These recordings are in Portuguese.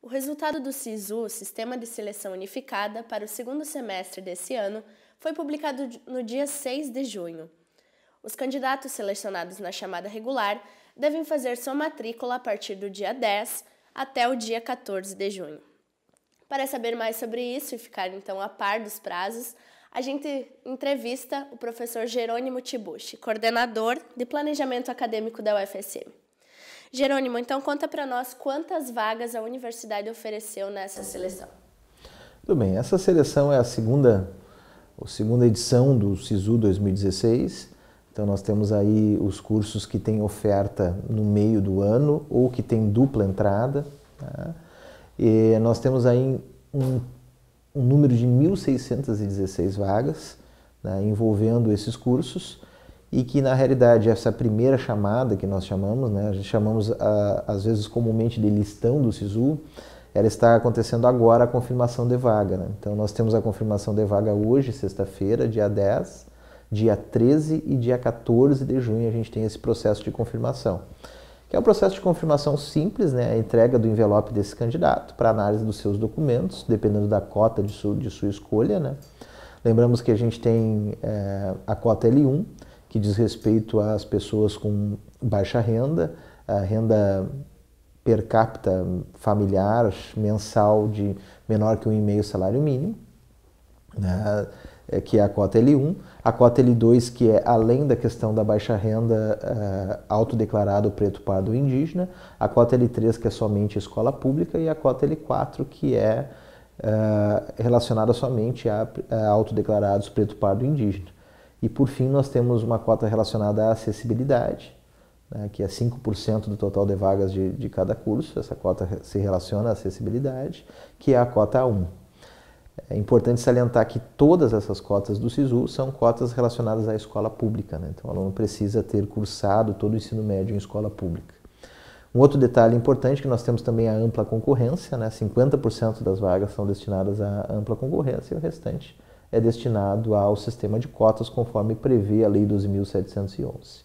O resultado do SISU, Sistema de Seleção Unificada, para o segundo semestre desse ano, foi publicado no dia 6 de junho. Os candidatos selecionados na chamada regular devem fazer sua matrícula a partir do dia 10 até o dia 14 de junho. Para saber mais sobre isso e ficar então a par dos prazos, a gente entrevista o professor Jerônimo Tibucci, coordenador de planejamento acadêmico da UFSM. Jerônimo, então conta para nós quantas vagas a universidade ofereceu nessa seleção. Tudo bem, essa seleção é a segunda, a segunda edição do SISU 2016. Então nós temos aí os cursos que têm oferta no meio do ano ou que têm dupla entrada. Tá? E nós temos aí um um número de 1.616 vagas né, envolvendo esses cursos e que na realidade essa primeira chamada que nós chamamos, né, a gente chamamos a, às vezes comumente de listão do SISU, ela está acontecendo agora a confirmação de vaga. Né? Então nós temos a confirmação de vaga hoje, sexta-feira, dia 10, dia 13 e dia 14 de junho a gente tem esse processo de confirmação que é um processo de confirmação simples, né, a entrega do envelope desse candidato para análise dos seus documentos, dependendo da cota de, su, de sua escolha. Né. Lembramos que a gente tem é, a cota L1, que diz respeito às pessoas com baixa renda, a renda per capita familiar mensal de menor que um e meio salário mínimo. Né é, que é a cota L1, a cota L2, que é além da questão da baixa renda uh, autodeclarado preto, pardo indígena, a cota L3, que é somente escola pública, e a cota L4, que é, é relacionada somente a, a é, autodeclarados preto, pardo indígena. E por fim, nós temos uma cota relacionada à acessibilidade, né, que é 5% do total de vagas de, de cada curso, essa cota se relaciona à acessibilidade, que é a cota 1. É importante salientar que todas essas cotas do SISU são cotas relacionadas à escola pública, né? então o aluno precisa ter cursado todo o ensino médio em escola pública. Um outro detalhe importante é que nós temos também a ampla concorrência, né? 50% das vagas são destinadas à ampla concorrência e o restante é destinado ao sistema de cotas conforme prevê a Lei 12.711.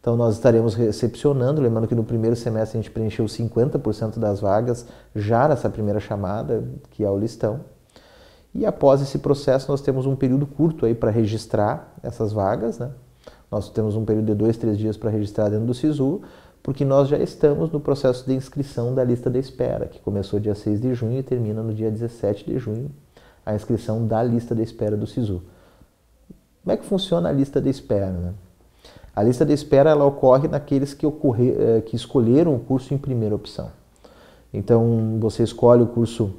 Então nós estaremos recepcionando, lembrando que no primeiro semestre a gente preencheu 50% das vagas já nessa primeira chamada, que é o listão, e após esse processo, nós temos um período curto aí para registrar essas vagas, né? Nós temos um período de dois, três dias para registrar dentro do SISU, porque nós já estamos no processo de inscrição da lista de espera, que começou dia 6 de junho e termina no dia 17 de junho, a inscrição da lista de espera do SISU. Como é que funciona a lista de espera? Né? A lista de espera ela ocorre naqueles que, ocorrer, eh, que escolheram o curso em primeira opção. Então, você escolhe o curso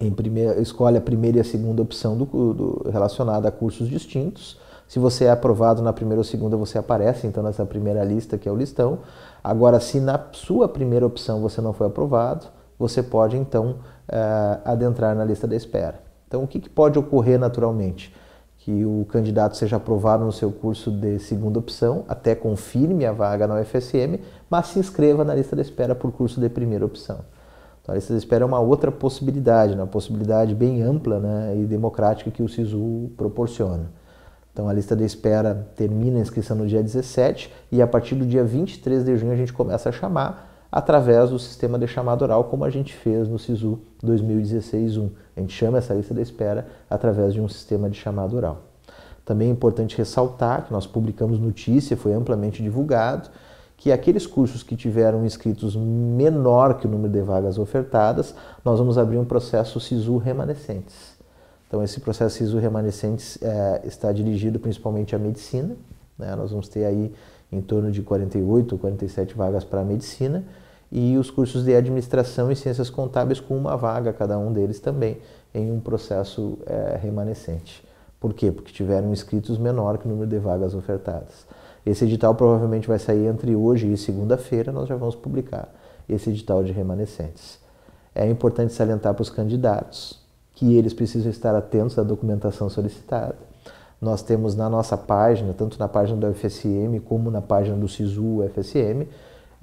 em primeira, escolhe a primeira e a segunda opção do, do, relacionada a cursos distintos. Se você é aprovado na primeira ou segunda, você aparece então nessa primeira lista que é o listão. Agora, se na sua primeira opção você não foi aprovado, você pode então uh, adentrar na lista da espera. Então, o que, que pode ocorrer naturalmente? Que o candidato seja aprovado no seu curso de segunda opção, até confirme a vaga na UFSM, mas se inscreva na lista da espera por curso de primeira opção. Então, tá? a espera é uma outra possibilidade, né? uma possibilidade bem ampla né, e democrática que o SISU proporciona. Então, a lista de espera termina a inscrição no dia 17 e a partir do dia 23 de junho a gente começa a chamar através do sistema de chamada oral, como a gente fez no SISU 2016-1. A gente chama essa lista de espera através de um sistema de chamada oral. Também é importante ressaltar que nós publicamos notícia, foi amplamente divulgado, que aqueles cursos que tiveram inscritos menor que o número de vagas ofertadas, nós vamos abrir um processo SISU remanescentes. Então, esse processo SISU remanescentes é, está dirigido principalmente à medicina. Né? Nós vamos ter aí em torno de 48 ou 47 vagas para a medicina e os cursos de administração e ciências contábeis com uma vaga cada um deles também em um processo é, remanescente. Por quê? Porque tiveram inscritos menor que o número de vagas ofertadas. Esse edital provavelmente vai sair entre hoje e segunda-feira, nós já vamos publicar esse edital de remanescentes. É importante salientar para os candidatos que eles precisam estar atentos à documentação solicitada. Nós temos na nossa página, tanto na página do FSM como na página do SISU-FSM,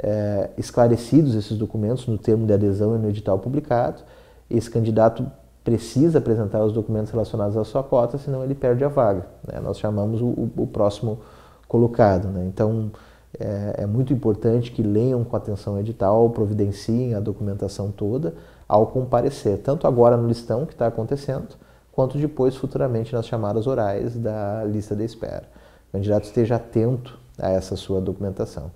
é, esclarecidos esses documentos no termo de adesão e no edital publicado. Esse candidato precisa apresentar os documentos relacionados à sua cota, senão ele perde a vaga. Né? Nós chamamos o, o próximo colocado. Né? Então, é, é, muito importante que leiam com atenção o edital, providenciem a documentação toda ao comparecer, tanto agora no listão que está acontecendo, quanto depois, futuramente, nas chamadas orais da lista de espera. O candidato esteja atento a essa sua documentação.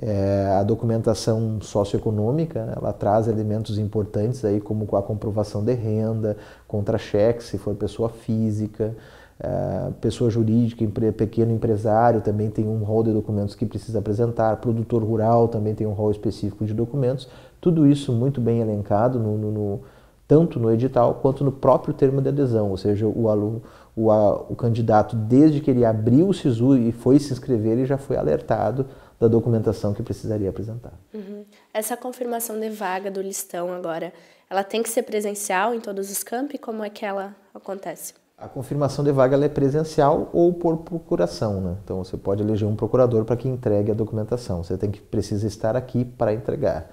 É, a documentação socioeconômica, né, ela traz elementos importantes aí como a comprovação de renda, contra-cheque se for pessoa física, eh, pessoa jurídica, empre, pequeno empresário também tem um rol de documentos que precisa apresentar, produtor rural também tem um rol específico de documentos, tudo isso muito bem elencado no, no, no, tanto no edital quanto no próprio termo de adesão, ou seja, o aluno, o, a, o candidato, desde que ele abriu o SISU e foi se inscrever, ele já foi alertado da documentação que precisaria apresentar. Uhum. Essa confirmação de vaga do listão agora, ela tem que ser presencial em todos os campos? Como é que ela acontece? A confirmação de vaga é presencial ou por procuração, né? Então você pode eleger um procurador para que entregue a documentação. Você tem que precisa estar aqui para entregar.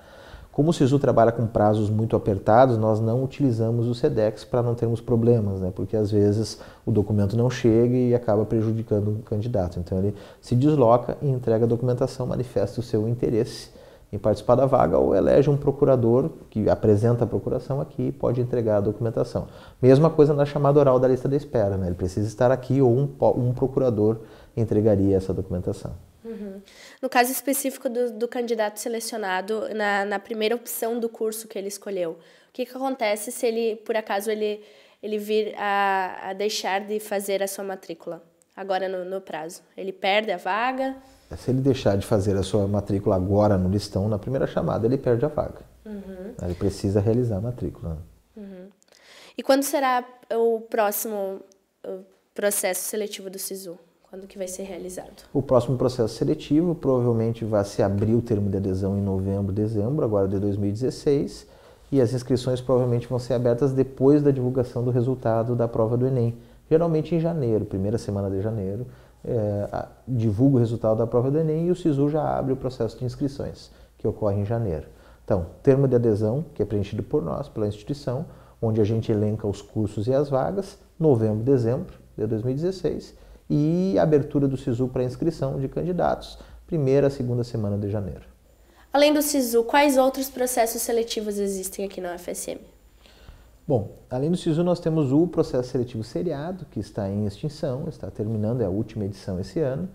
Como o SISU trabalha com prazos muito apertados, nós não utilizamos o SEDEX para não termos problemas, né? porque às vezes o documento não chega e acaba prejudicando o candidato. Então ele se desloca e entrega a documentação, manifesta o seu interesse em participar da vaga ou elege um procurador que apresenta a procuração aqui e pode entregar a documentação. Mesma coisa na chamada oral da lista da espera, né? ele precisa estar aqui ou um, um procurador entregaria essa documentação. Uhum. No caso específico do, do candidato selecionado, na, na, primeira opção do curso que ele escolheu, o que, que acontece se ele, por acaso, ele, ele vir a, a deixar de fazer a sua matrícula agora no, no prazo? Ele perde a vaga? É, se ele deixar de fazer a sua matrícula agora no listão, na primeira chamada, ele perde a vaga. Uhum. Ele precisa realizar a matrícula. Uhum. E quando será o próximo processo seletivo do SISU? Quando que vai ser realizado? O próximo processo seletivo provavelmente vai se abrir o termo de adesão em novembro, dezembro, agora de 2016, e as inscrições provavelmente vão ser abertas depois da divulgação do resultado da prova do Enem, geralmente em janeiro, primeira semana de janeiro é, divulga o resultado da prova do Enem e o SISU já abre o processo de inscrições, que ocorre em janeiro. Então, termo de adesão, que é preenchido por nós, pela instituição, onde a gente elenca os cursos e as vagas, novembro, dezembro de 2016, e abertura do SISU para inscrição de candidatos, primeira, segunda semana de janeiro. Além do SISU, quais outros processos seletivos existem aqui na UFSM? Bom, além do SISU, nós temos o processo seletivo seriado, que está em extinção, está terminando, é a última edição esse ano.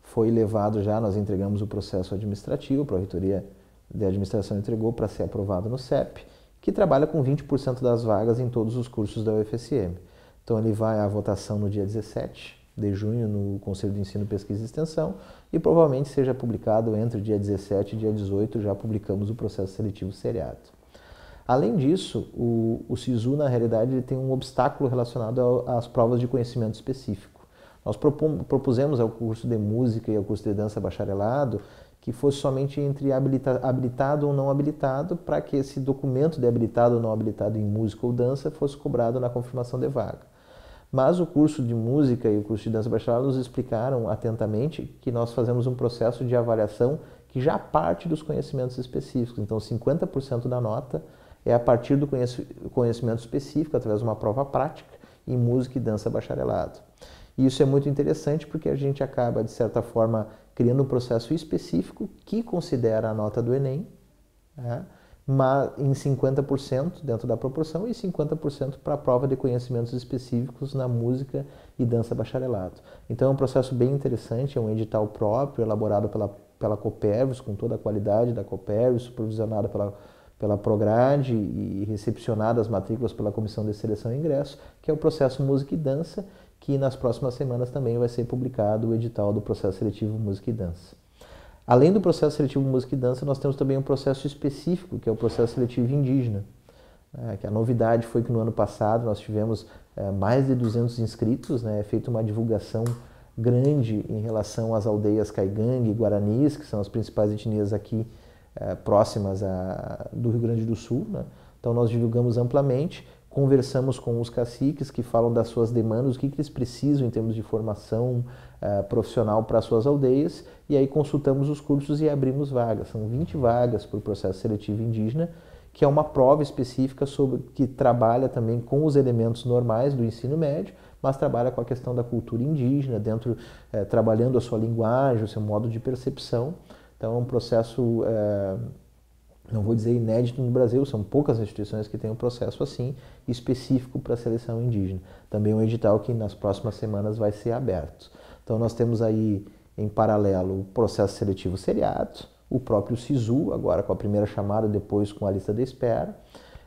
Foi levado já, nós entregamos o processo administrativo, a reitoria de Administração entregou para ser aprovado no CEP, que trabalha com 20% das vagas em todos os cursos da UFSM. Então, ele vai à votação no dia 17 de junho no Conselho de Ensino, Pesquisa e Extensão e provavelmente seja publicado entre dia 17 e dia 18, já publicamos o processo seletivo seriado. Além disso, o, o SISU, na realidade, ele tem um obstáculo relacionado ao, às provas de conhecimento específico. Nós propom, propusemos ao curso de música e ao curso de dança bacharelado que fosse somente entre habilita, habilitado ou não habilitado, para que esse documento de habilitado ou não habilitado em música ou dança fosse cobrado na confirmação de vaga. Mas o curso de música e o curso de dança bacharelado nos explicaram atentamente que nós fazemos um processo de avaliação que já parte dos conhecimentos específicos. Então, 50% da nota é a partir do conhecimento específico, através de uma prova prática em música e dança bacharelado. E isso é muito interessante porque a gente acaba, de certa forma, criando um processo específico que considera a nota do Enem né, em 50% dentro da proporção e 50% para a prova de conhecimentos específicos na música e dança bacharelado. Então é um processo bem interessante, é um edital próprio, elaborado pela, pela Copervis, com toda a qualidade da Copervis, supervisionado pela pela Prograde e recepcionada as matrículas pela Comissão de Seleção e Ingresso, que é o processo Música e Dança, que nas próximas semanas também vai ser publicado o edital do processo seletivo Música e Dança. Além do processo seletivo Música e Dança, nós temos também um processo específico, que é o processo seletivo indígena. É, que a novidade foi que no ano passado nós tivemos é, mais de 200 inscritos, né, é feita uma divulgação grande em relação às aldeias Caigangue e Guaranis, que são as principais etnias aqui eh, próximas a, do Rio Grande do Sul. Né? Então nós divulgamos amplamente, conversamos com os caciques que falam das suas demandas, o que, que eles precisam em termos de formação eh, profissional para suas aldeias, e aí consultamos os cursos e abrimos vagas. São 20 vagas para o processo seletivo indígena, que é uma prova específica sobre que trabalha também com os elementos normais do ensino médio, mas trabalha com a questão da cultura indígena, dentro eh, trabalhando a sua linguagem, o seu modo de percepção. Então é um processo, é, não vou dizer inédito no Brasil, são poucas instituições que têm um processo assim, específico para a seleção indígena. Também um edital que nas próximas semanas vai ser aberto. Então nós temos aí em paralelo o processo seletivo seriado, o próprio SISU, agora com a primeira chamada, depois com a lista de espera,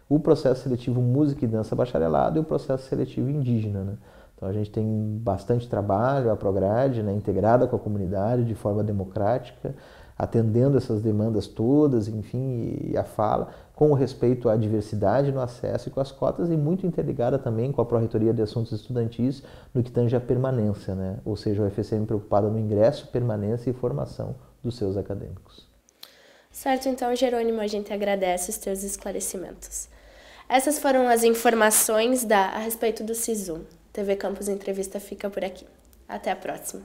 o processo seletivo música e dança bacharelado e o processo seletivo indígena. Né? Então a gente tem bastante trabalho, a Prograde, né, integrada com a comunidade de forma democrática, atendendo essas demandas todas, enfim, e a fala, com respeito à diversidade no acesso e com as cotas, e muito interligada também com a Pró-Reitoria de Assuntos Estudantis no que tange a permanência, né? ou seja, o FCM preocupada no ingresso, permanência e formação dos seus acadêmicos. Certo, então, Jerônimo, a gente agradece os teus esclarecimentos. Essas foram as informações da, a respeito do SISU. TV Campus Entrevista fica por aqui. Até a próxima.